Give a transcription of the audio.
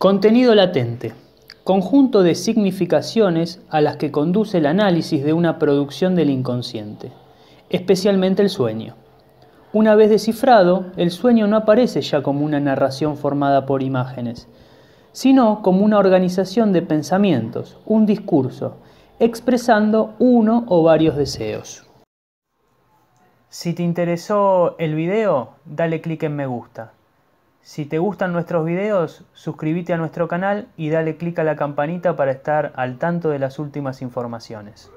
Contenido latente. Conjunto de significaciones a las que conduce el análisis de una producción del inconsciente, especialmente el sueño. Una vez descifrado, el sueño no aparece ya como una narración formada por imágenes, sino como una organización de pensamientos, un discurso, expresando uno o varios deseos. Si te interesó el video, dale clic en me gusta. Si te gustan nuestros videos, suscríbete a nuestro canal y dale click a la campanita para estar al tanto de las últimas informaciones.